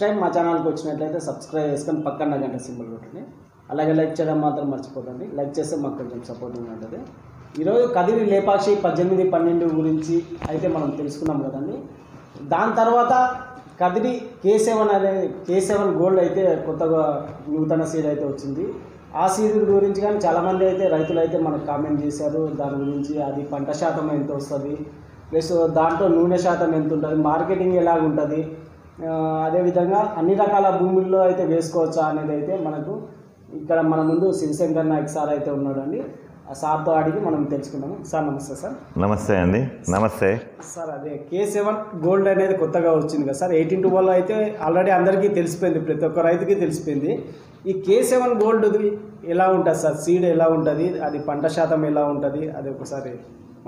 time మా ఛానల్కి వచ్చినట్లయితే సబ్స్క్రైబ్ చేసుకొని పక్కన గంట సింబల్ ఉంటుంది అలాగే లైక్ చేయడం మాత్రం మర్చిపోకండి లైక్ చేస్తే మాకు కొంచెం సపోర్టింగ్ ఉంటుంది ఈరోజు కదిరి లేపాక్షి పద్దెనిమిది పన్నెండు గురించి అయితే మనం తెలుసుకున్నాం కదండి దాని తర్వాత కదిరి కే సెవెన్ అనేది కే సెవెన్ గోల్డ్ అయితే కొత్తగా నూతన సీడ్ అయితే వచ్చింది ఆ సీడ్ గురించి కానీ చాలామంది అయితే రైతులు అయితే మనకు కామెంట్ చేశారు దాని గురించి అది పంట శాతం ఎంత వస్తుంది ప్లస్ దాంట్లో నూనె శాతం ఎంత ఉంటుంది మార్కెటింగ్ ఎలాగుంటుంది అదేవిధంగా అన్ని రకాల భూముల్లో అయితే వేసుకోవచ్చా అనేది అయితే మనకు ఇక్కడ మన ముందు శివశంకర్ నాయక్ సార్ అయితే ఉన్నాడండి ఆ సార్తో అడిగి మనం తెలుసుకున్నాము సార్ నమస్తే సార్ నమస్తే అండి నమస్తే సార్ అదే కే సెవెన్ గోల్డ్ అనేది కొత్తగా వచ్చింది కదా సార్ ఎయిటీన్ టు వల్ల అయితే ఆల్రెడీ అందరికీ తెలిసిపోయింది ప్రతి ఒక్క రైతుకి తెలిసిపోయింది ఈ కే సెవెన్ గోల్డ్ ఎలా ఉంటుంది సార్ సీడ్ ఎలా ఉంటుంది అది పంట శాతం ఎలా ఉంటుంది అది ఒకసారి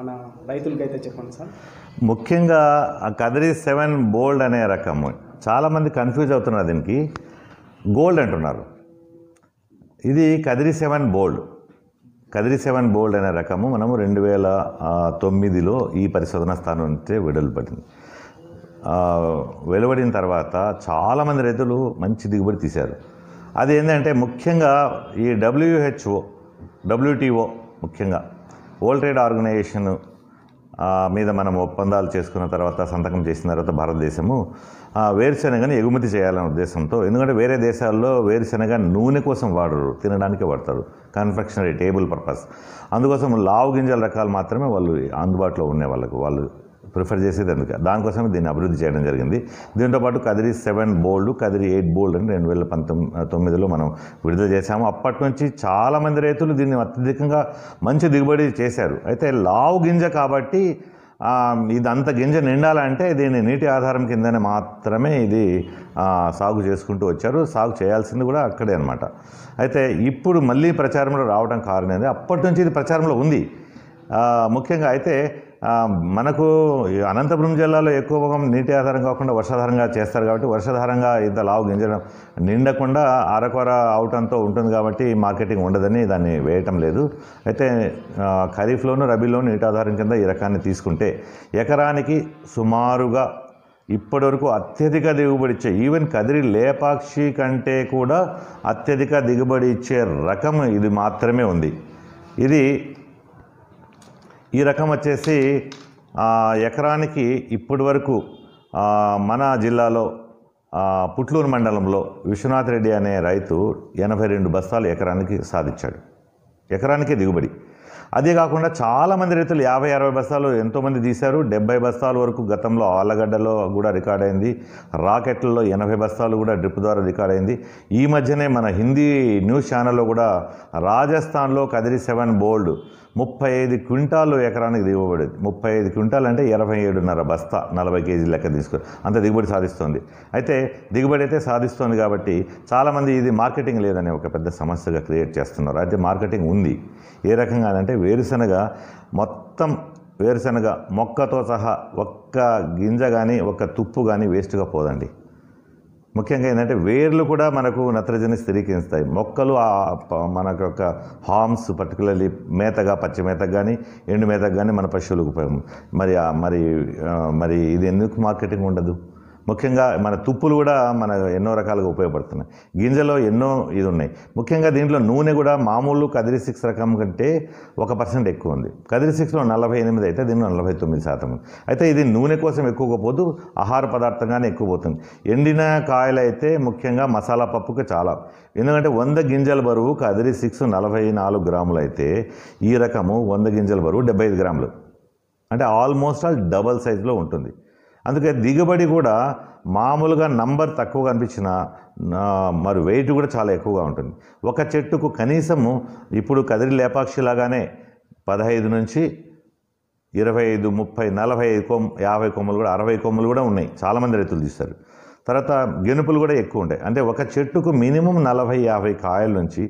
మన అయితే చెప్పండి సార్ ముఖ్యంగా కదరి సెవెన్ బోల్డ్ అనే రకము చాలామంది కన్ఫ్యూజ్ అవుతున్నారు దీనికి గోల్డ్ అంటున్నారు ఇది Kadiri seven bold Kadiri seven bold అనే రకము మనము రెండు వేల తొమ్మిదిలో ఈ పరిశోధన స్థానం నుంచే విడుదలపడింది వెలువడిన తర్వాత చాలామంది రైతులు మంచి దిగుబడి తీశారు అది ఏంటంటే ముఖ్యంగా ఈ డబ్ల్యూహెచ్ఓ డబ్ల్యూటీఓ ముఖ్యంగా వరల్డ్ ట్రేడ్ ఆర్గనైజేషన్ మీద మనం ఒప్పందాలు చేసుకున్న తర్వాత సంతకం చేసిన తర్వాత భారతదేశము వేరుశనగని ఎగుమతి చేయాలనే ఉద్దేశంతో ఎందుకంటే వేరే దేశాల్లో వేరుశనగ నూనె కోసం వాడరు తినడానికే వాడతారు కన్ఫెక్షనరీ టేబుల్ పర్పస్ అందుకోసం లావు గింజల రకాలు మాత్రమే వాళ్ళు అందుబాటులో ఉండే వాళ్ళకు వాళ్ళు ప్రిఫర్ చేసేది అందుకే దానికోసం దీన్ని అభివృద్ధి చేయడం జరిగింది దీంతోపాటు Kadiri seven bold Kadiri eight bold అని రెండు వేల పంతొమ్మిది తొమ్మిదిలో మనం విడుదల చేశాము అప్పటి నుంచి చాలామంది రైతులు దీన్ని అత్యధికంగా మంచి దిగుబడి చేశారు అయితే లావు గింజ కాబట్టి ఇది అంత గింజ నిండాలంటే దీన్ని నీటి ఆధారం కిందనే మాత్రమే ఇది సాగు చేసుకుంటూ వచ్చారు సాగు చేయాల్సింది కూడా అక్కడే అనమాట అయితే ఇప్పుడు మళ్ళీ ప్రచారంలో రావడం కారణం అప్పటి నుంచి ఇది ప్రచారంలో ఉంది ముఖ్యంగా అయితే మనకు అనంతపురం జిల్లాలో ఎక్కువ భాగం నీటి ఆధారం కాకుండా వర్షాధారంగా చేస్తారు కాబట్టి వర్షాధారంగా ఇంత లావు గింజడం నిండకుండా అరకొర అవటంతో ఉంటుంది కాబట్టి మార్కెటింగ్ ఉండదని దాన్ని వేయటం లేదు అయితే ఖరీఫ్లోను రబీలోను నీటాధారం కింద ఈ రకాన్ని తీసుకుంటే ఎకరానికి సుమారుగా ఇప్పటివరకు అత్యధిక దిగుబడి ఇచ్చే ఈవెన్ కదిరి లేపాక్షి కంటే కూడా అత్యధిక దిగుబడి ఇచ్చే రకం ఇది మాత్రమే ఉంది ఇది ఈ రకం వచ్చేసి ఎకరానికి ఇప్పటి వరకు మన జిల్లాలో పుట్లూరు మండలంలో విశ్వనాథ్ రెడ్డి అనే రైతు ఎనభై రెండు బస్తాలు ఎకరానికి సాధించాడు ఎకరానికే దిగుబడి అదే కాకుండా చాలామంది రైతులు యాభై అరవై బస్తాలు ఎంతోమంది తీశారు డెబ్బై బస్తాల వరకు గతంలో ఆలగడ్డలో కూడా రికార్డ్ అయింది రాకెట్లలో ఎనభై బస్తాలు కూడా డ్రిప్ ద్వారా రికార్డ్ అయింది ఈ మధ్యనే మన హిందీ న్యూస్ ఛానల్లో కూడా రాజస్థాన్లో కదిరి సెవెన్ బోల్డ్ ముప్పై ఐదు క్వింటాలు ఎకరానికి దిగుబడేది ముప్పై ఐదు క్వింటాలు అంటే ఇరవై ఏడున్నర బస్తా నలభై కేజీ లెక్క తీసుకుని అంత దిగుబడి సాధిస్తుంది అయితే దిగుబడి అయితే సాధిస్తుంది కాబట్టి చాలామంది ఇది మార్కెటింగ్ లేదని ఒక పెద్ద సమస్యగా క్రియేట్ చేస్తున్నారు అయితే మార్కెటింగ్ ఉంది ఏ రకంగా అంటే వేరుశనగ మొత్తం వేరుశనగ మొక్కతో సహా ఒక్క గింజ కానీ ఒక్క తుప్పు కానీ వేస్ట్గా పోదండి ముఖ్యంగా ఏంటంటే వేర్లు కూడా మనకు నత్రజని స్థిరీకరిస్తాయి మొక్కలు మనకు యొక్క హార్మ్స్ పర్టికులర్లీ మేతగా పచ్చి మేతకు కానీ ఎండు మేతకు కానీ మన పశువులకు మరి మరి మరి ఇది ఎందుకు మార్కెటింగ్ ఉండదు ముఖ్యంగా మన తుప్పులు కూడా మన ఎన్నో రకాలుగా ఉపయోగపడుతున్నాయి గింజలో ఎన్నో ఇది ఉన్నాయి ముఖ్యంగా దీంట్లో నూనె కూడా మామూలు కదిరి సిక్స్ రకం కంటే ఒక పర్సెంట్ ఎక్కువ ఉంది కదిరి సిక్స్లో నలభై ఎనిమిది అయితే దీనిలో నలభై తొమ్మిది శాతం అయితే ఇది నూనె కోసం ఎక్కువగా పోదు ఆహార పదార్థంగానే ఎక్కువ పోతుంది ఎండిన కాయలు అయితే ముఖ్యంగా మసాలా పప్పుకి చాలా ఎందుకంటే వంద గింజల బరువు కదిరి సిక్స్ నలభై నాలుగు గ్రాములు అయితే ఈ రకము వంద గింజల బరువు డెబ్బై ఐదు గ్రాములు అంటే ఆల్మోస్ట్ ఆల్ డబల్ సైజులో ఉంటుంది అందుకే దిగుబడి కూడా మామూలుగా నంబర్ తక్కువగా అనిపించిన మరి వెయిట్ కూడా చాలా ఎక్కువగా ఉంటుంది ఒక చెట్టుకు కనీసము ఇప్పుడు కదిరి లేపాక్షి లాగానే పదహైదు నుంచి ఇరవై ఐదు ముప్పై నలభై ఐదు కొమ్ యాభై కొమ్మలు కూడా అరవై కొమ్మలు కూడా ఉన్నాయి చాలామంది రైతులు తీస్తారు తర్వాత గెనుపులు కూడా ఎక్కువ ఉంటాయి అంటే ఒక చెట్టుకు మినిమం నలభై యాభై కాయల నుంచి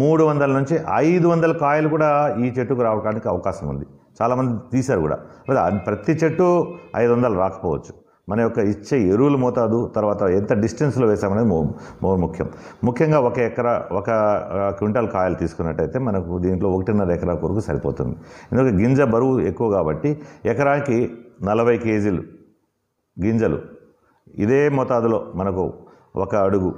మూడు వందల నుంచి ఐదు వందల కాయలు కూడా ఈ చెట్టుకు రావడానికి అవకాశం ఉంది చాలామంది తీశారు కూడా ప్రతి చెట్టు ఐదు వందలు రాకపోవచ్చు మన యొక్క ఇచ్చే ఎరువులు మోతాదు తర్వాత ఎంత డిస్టెన్స్లో వేసామనేది మో ముఖ్యం ముఖ్యంగా ఒక ఎకరా ఒక క్వింటాల్ కాయలు తీసుకున్నట్టయితే మనకు దీంట్లో ఒకటిన్నర ఎకరా కొరకు సరిపోతుంది ఎందుకంటే గింజ బరువు ఎక్కువ కాబట్టి ఎకరాకి నలభై కేజీలు గింజలు ఇదే మోతాదులో మనకు ఒక అడుగు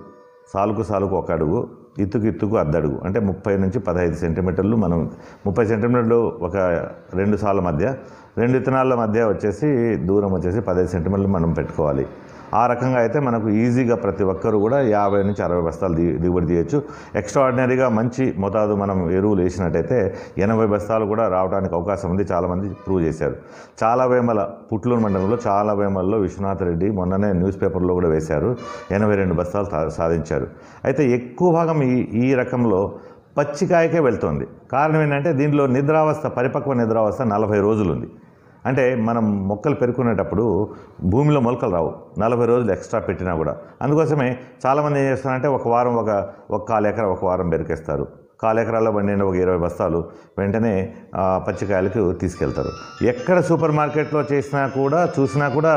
సాలుకు సాలుకు ఒక అడుగు ఇత్తుకు ఇత్తుకు అద్దడుగు అంటే ముప్పై నుంచి పదహైదు సెంటీమీటర్లు మనం ముప్పై సెంటీమీటర్లు ఒక రెండు సార్ల మధ్య రెండు విత్తనాల మధ్య వచ్చేసి దూరం వచ్చేసి పదహైదు సెంటీమీటర్లు మనం పెట్టుకోవాలి ఆ రకంగా అయితే మనకు ఈజీగా ప్రతి ఒక్కరు కూడా యాభై నుంచి అరవై బస్తాలు దిగుబడి తీయచ్చు ఎక్స్ట్రాడినరీగా మంచి మోతాదు మనం ఎరువులు వేసినట్టయితే ఎనభై బస్తాలు కూడా రావడానికి అవకాశం ఉంది చాలామంది ప్రూవ్ చేశారు చాలా వేమల పుట్లూరు మండలంలో చాలా వేమల్లో విశ్వనాథ్ రెడ్డి మొన్ననే న్యూస్ పేపర్లో కూడా వేశారు ఎనభై రెండు బస్తాలు సాధించారు అయితే ఎక్కువ భాగం ఈ ఈ రకంలో పచ్చికాయకే వెళ్తోంది కారణం ఏంటంటే దీనిలో నిద్రావస్థ పరిపక్వ నిద్రావస్థ నలభై రోజులు ఉంది అంటే మనం మొక్కలు పెరుకునేటప్పుడు భూమిలో మొలకలు రావు నలభై రోజులు ఎక్స్ట్రా పెట్టినా కూడా అందుకోసమే చాలామంది ఏం చేస్తారంటే ఒక వారం ఒక ఒక కాలు ఎకర ఒక వారం పెరికేస్తారు కాలు ఎకరాల్లో పండిన ఒక ఇరవై బస్తాలు వెంటనే పచ్చికాయలకు తీసుకెళ్తారు ఎక్కడ సూపర్ మార్కెట్లో చేసినా కూడా చూసినా కూడా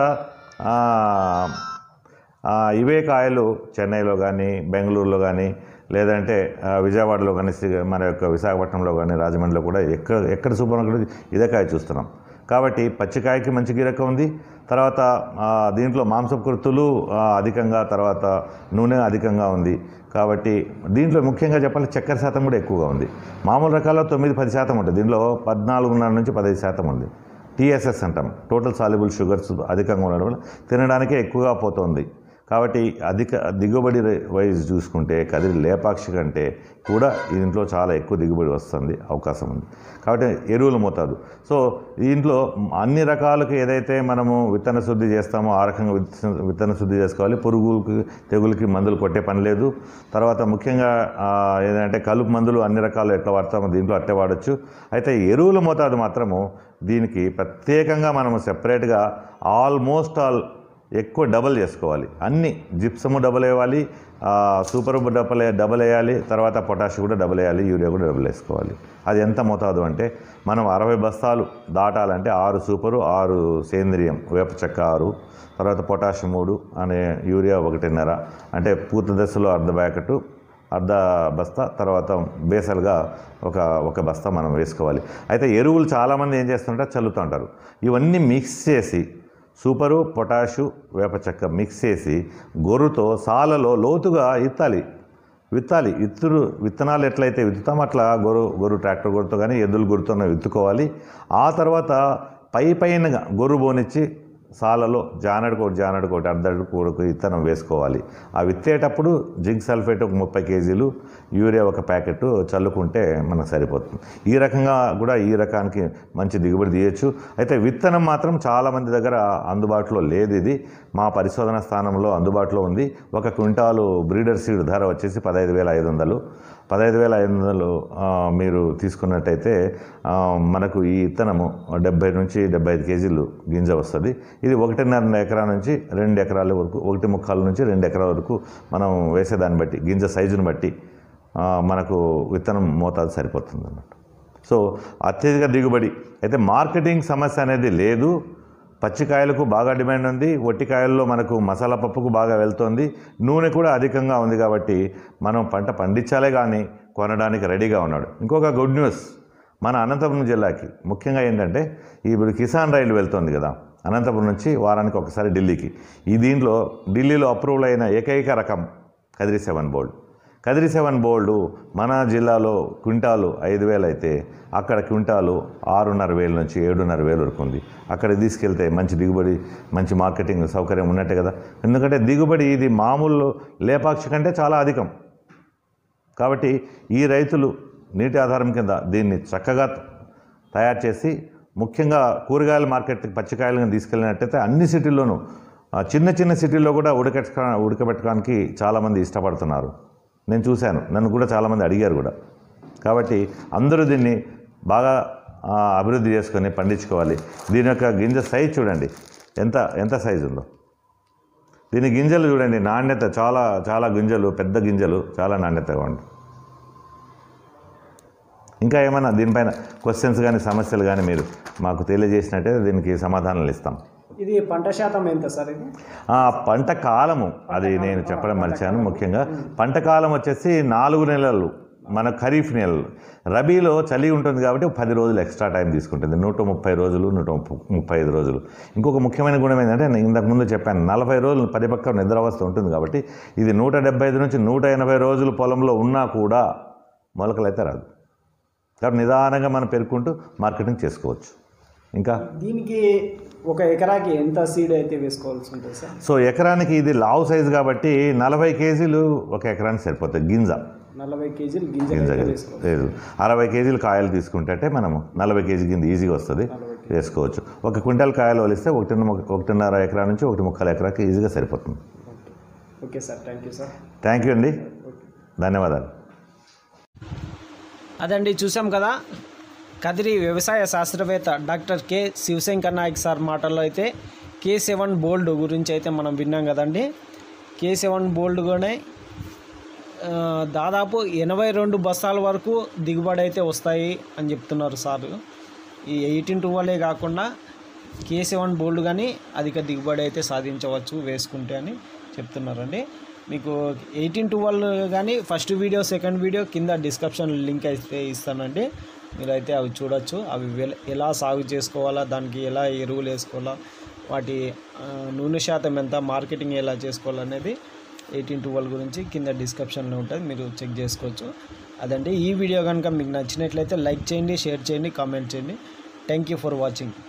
ఇవే కాయలు చెన్నైలో కానీ బెంగళూరులో కానీ లేదంటే విజయవాడలో కానీ మన యొక్క విశాఖపట్నంలో కానీ రాజమండ్రిలో కూడా ఎక్కడ ఎక్కడ సూపర్ మార్కెట్ ఇదే కాయ చూస్తున్నాం కాబట్టి పచ్చికాయకి మంచి గిరకం ఉంది తర్వాత దీంట్లో మాంసకృతులు అధికంగా తర్వాత నూనె అధికంగా ఉంది కాబట్టి దీంట్లో ముఖ్యంగా చెప్పాలి చక్కెర శాతం కూడా ఎక్కువగా ఉంది మామూలు రకాల్లో తొమ్మిది పది శాతం ఉంటుంది దీంట్లో పద్నాలుగున్నర నుంచి పదహైదు శాతం ఉంది టీఎస్ఎస్ అంటాం టోటల్ సాల్యుబుల్ షుగర్స్ అధికంగా ఉండడం వల్ల తినడానికే ఎక్కువగా పోతుంది కాబట్టి అధిక దిగుబడి వైజ్ చూసుకుంటే కదిరి లేపాక్షి కంటే కూడా దీంట్లో చాలా ఎక్కువ దిగుబడి వస్తుంది అవకాశం ఉంది కాబట్టి ఎరువుల మోతాదు సో దీంట్లో అన్ని రకాలకు ఏదైతే మనము విత్తన శుద్ధి చేస్తామో ఆ రకంగా విత్తన శుద్ధి చేసుకోవాలి పురుగులకి తెగులకి మందులు కొట్టే పని లేదు తర్వాత ముఖ్యంగా ఏదంటే కలుపు మందులు అన్ని రకాలు ఎట్లా వాడతామో దీంట్లో అట్టే వాడచ్చు అయితే ఎరువుల మోతాదు మాత్రము దీనికి ప్రత్యేకంగా మనము సెపరేట్గా ఆల్మోస్ట్ ఆల్ ఎక్కువ డబల్ చేసుకోవాలి అన్ని జిప్సము డబల్ వేయాలి సూపర్ డబల్ డబల్ వేయాలి తర్వాత పొటాష్ కూడా డబల్ వేయాలి యూరియా కూడా డబల్ వేసుకోవాలి అది ఎంత మోతాదు అంటే మనం అరవై బస్తాలు దాటాలంటే ఆరు సూపరు ఆరు సేంద్రియం వేప చెక్క ఆరు తర్వాత పొటాష్ మూడు అనే యూరియా ఒకటిన్నర అంటే పూర్త దశలో అర్ధ బ్యాకెట్ అర్ధ బస్తా తర్వాత బేసల్గా ఒక ఒక బస్తా మనం వేసుకోవాలి అయితే ఎరువులు చాలామంది ఏం చేస్తుంటారు చల్లుతూ ఉంటారు ఇవన్నీ మిక్స్ చేసి సూపరు పొటాషు వేపచెక్క మిక్స్ చేసి గొర్రుతో సాలలో లోతుగా ఇత్తాలి విత్తాలి విత్తుడు విత్తనాలు ఎట్లయితే విత్తుతాం అట్లా గొరు గొర్రు ట్రాక్టర్ గొర్రుతో కానీ ఎద్దులు గొర్రుతో విత్తుకోవాలి ఆ తర్వాత పై పైన గొర్రు బోనిచ్చి సాలలో జానడుకోటి జానడుకోటి అర్ధడు కూరకు విత్తనం వేసుకోవాలి ఆ విత్తేటప్పుడు జింక్ సల్ఫేట్ ఒక ముప్పై కేజీలు యూరియా ఒక ప్యాకెట్ చల్లుకుంటే మనకు సరిపోతుంది ఈ రకంగా కూడా ఈ రకానికి మంచి దిగుబడి తీయచ్చు అయితే విత్తనం మాత్రం చాలామంది దగ్గర అందుబాటులో లేదు ఇది మా పరిశోధన స్థానంలో అందుబాటులో ఉంది ఒక క్వింటాలు బ్రీడర్ సీడ్ ధర వచ్చేసి పదహైదు వేల ఐదు వందలు పదహైదు వేల ఐదు వందలు మీరు తీసుకున్నట్టయితే మనకు ఈ ఇత్తనము డెబ్బై నుంచి డెబ్బై ఐదు కేజీలు గింజ వస్తుంది ఇది ఒకటిన్నర ఎకరా నుంచి రెండు ఎకరాల వరకు ఒకటి ముక్కాల నుంచి రెండు ఎకరాల వరకు మనం వేసేదాన్ని బట్టి గింజ సైజుని బట్టి మనకు విత్తనం మోతాదు సరిపోతుంది అన్నమాట సో అత్యధిక దిగుబడి అయితే మార్కెటింగ్ సమస్య అనేది లేదు పచ్చికాయలకు బాగా డిమాండ్ ఉంది వట్టికాయల్లో మనకు మసాలా పప్పుకు బాగా వెళ్తుంది నూనె కూడా అధికంగా ఉంది కాబట్టి మనం పంట పండించాలే కానీ కొనడానికి రెడీగా ఉన్నాడు ఇంకొక గుడ్ న్యూస్ మన అనంతపురం జిల్లాకి ముఖ్యంగా ఏంటంటే ఇప్పుడు కిసాన్ రైలు వెళ్తుంది కదా అనంతపురం నుంచి వారానికి ఒకసారి ఢిల్లీకి ఈ దీంట్లో ఢిల్లీలో అప్రూవల్ అయిన ఏకైక రకం Kadiri seven bold Kadiri seven bold మన జిల్లాలో క్వింటాలు ఐదు వేలు అయితే అక్కడ క్వింటాలు ఆరున్నర వేల నుంచి ఏడున్నర వేలు వరకు ఉంది అక్కడ తీసుకెళ్తే మంచి దిగుబడి మంచి మార్కెటింగ్ సౌకర్యం ఉన్నట్టే కదా ఎందుకంటే దిగుబడి ఇది మామూలు లేపాక్షి కంటే చాలా అధికం కాబట్టి ఈ రైతులు నీటి ఆధారం కింద దీన్ని చక్కగా తయారు చేసి ముఖ్యంగా కూరగాయల మార్కెట్కి పచ్చికాయలను తీసుకెళ్ళినట్టయితే అన్ని సిటీల్లోనూ చిన్న చిన్న సిటీల్లో కూడా ఉడకెట్ట ఉడకబెట్టడానికి చాలామంది ఇష్టపడుతున్నారు నేను చూశాను నన్ను కూడా చాలామంది అడిగారు కూడా కాబట్టి అందరూ దీన్ని బాగా అభివృద్ధి చేసుకొని పండించుకోవాలి దీని యొక్క గింజ సైజ్ చూడండి ఎంత ఎంత సైజు ఉందో దీని గింజలు చూడండి నాణ్యత చాలా చాలా గింజలు పెద్ద గింజలు చాలా నాణ్యతగా ఉంటాయి ఇంకా ఏమైనా దీనిపైన క్వశ్చన్స్ కానీ సమస్యలు కానీ మీరు మాకు తెలియజేసినట్టే దీనికి సమాధానాలు ఇస్తాం ఇది పంట శాతం ఎంత సార్ ఇది పంట కాలము అది నేను చెప్పడం మర్చాను ముఖ్యంగా పంట కాలం వచ్చేసి నాలుగు నెలలు మన ఖరీఫ్ నెలలు రబీలో చలి ఉంటుంది కాబట్టి పది రోజులు ఎక్స్ట్రా టైం తీసుకుంటుంది నూట ముప్పై రోజులు నూట ముప్పై ఐదు రోజులు ఇంకొక ముఖ్యమైన గుణం ఏంటంటే నేను ఇంతకుముందు చెప్పాను నలభై రోజులు పది పక్క అవస్థ ఉంటుంది కాబట్టి ఇది నూట డెబ్బై ఐదు నుంచి నూట ఎనభై రోజులు పొలంలో ఉన్నా కూడా మొలకలు రాదు కాబట్టి నిదానంగా మనం పెరుక్కుంటూ మార్కెటింగ్ చేసుకోవచ్చు ఇంకా దీనికి ఒక ఎకరాకి ఎంత సీడ్ అయితే వేసుకోవాల్సి ఉంటుంది సార్ సో ఎకరానికి ఇది లావ్ సైజ్ కాబట్టి నలభై కేజీలు ఒక ఎకరానికి సరిపోతాయి గింజ నలభై కేజీలు గింజ లేదు అరవై కేజీలు కాయలు తీసుకుంటే మనము నలభై కేజీ గింజ ఈజీగా వస్తుంది వేసుకోవచ్చు ఒక క్వింటాల్ కాయలు వలిస్తే ఒకటి ఒకటిన్నర ఎకరా నుంచి ఒకటి ముక్కల ఎకరాకి ఈజీగా సరిపోతుంది okay sir thank you sir thank you అండి ధన్యవాదాలు అదండి చూసాం కదా కదిరి వ్యవసాయ శాస్త్రవేత్త doctor K Shivashankar Naik sir మాటల్లో అయితే కే సెవెన్ బోల్డ్ గురించి అయితే మనం విన్నాం కదండి కే సెవెన్ బోల్డ్గానే దాదాపు ఎనభై రెండు బస్తాల వరకు దిగుబడి అయితే వస్తాయి అని చెప్తున్నారు సార్ ఈ ఎయిటీన్ టువలే కాకుండా కే సెవెన్ బోల్డ్ కానీ అధిక దిగుబడి అయితే సాధించవచ్చు వేసుకుంటే అని చెప్తున్నారండి మీకు ఎయిటీన్ టువల్ కానీ ఫస్ట్ వీడియో సెకండ్ వీడియో కింద డిస్క్రిప్షన్ లింక్ అయితే ఇస్తానండి మీరైతే అవి చూడొచ్చు అవి ఎలా సాగు చేసుకోవాలా దానికి ఎలా ఎరువులు వేసుకోవాలా వాటి నూనె శాతం ఎంత మార్కెటింగ్ ఎలా చేసుకోవాలనేది ఎయిటీన్ టువల్ గురించి కింద డిస్క్రిప్షన్లో ఉంటుంది మీరు చెక్ చేసుకోవచ్చు అదంటే ఈ వీడియో కనుక మీకు నచ్చినట్లయితే లైక్ చేయండి షేర్ చేయండి కామెంట్ చేయండి థ్యాంక్ యూ ఫర్ వాచింగ్